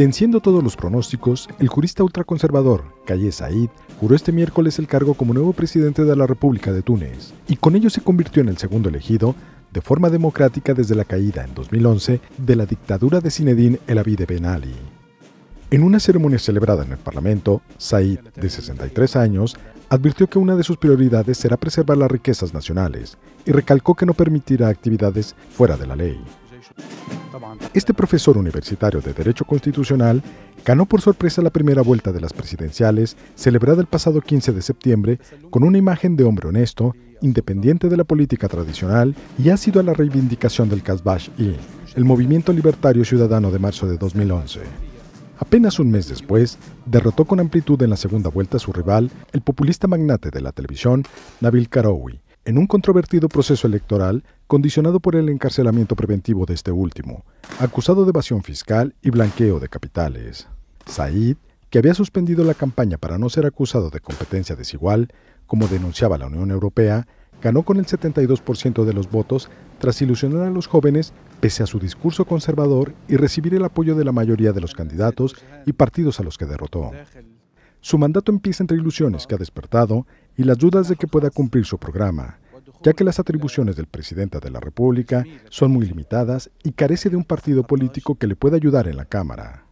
Venciendo todos los pronósticos, el jurista ultraconservador, Calle Said, juró este miércoles el cargo como nuevo presidente de la República de Túnez, y con ello se convirtió en el segundo elegido de forma democrática desde la caída en 2011 de la dictadura de Zinedine El Abide Ben Ali. En una ceremonia celebrada en el Parlamento, Said, de 63 años, advirtió que una de sus prioridades será preservar las riquezas nacionales y recalcó que no permitirá actividades fuera de la ley. Este profesor universitario de Derecho Constitucional ganó por sorpresa la primera vuelta de las presidenciales celebrada el pasado 15 de septiembre con una imagen de hombre honesto, independiente de la política tradicional y ha sido a la reivindicación del Kasbah y el movimiento libertario ciudadano de marzo de 2011. Apenas un mes después, derrotó con amplitud en la segunda vuelta a su rival, el populista magnate de la televisión, Nabil Karoui, en un controvertido proceso electoral condicionado por el encarcelamiento preventivo de este último, acusado de evasión fiscal y blanqueo de capitales. Said, que había suspendido la campaña para no ser acusado de competencia desigual, como denunciaba la Unión Europea, ganó con el 72% de los votos tras ilusionar a los jóvenes pese a su discurso conservador y recibir el apoyo de la mayoría de los candidatos y partidos a los que derrotó. Su mandato empieza entre ilusiones que ha despertado y las dudas de que pueda cumplir su programa, ya que las atribuciones del presidente de la República son muy limitadas y carece de un partido político que le pueda ayudar en la Cámara.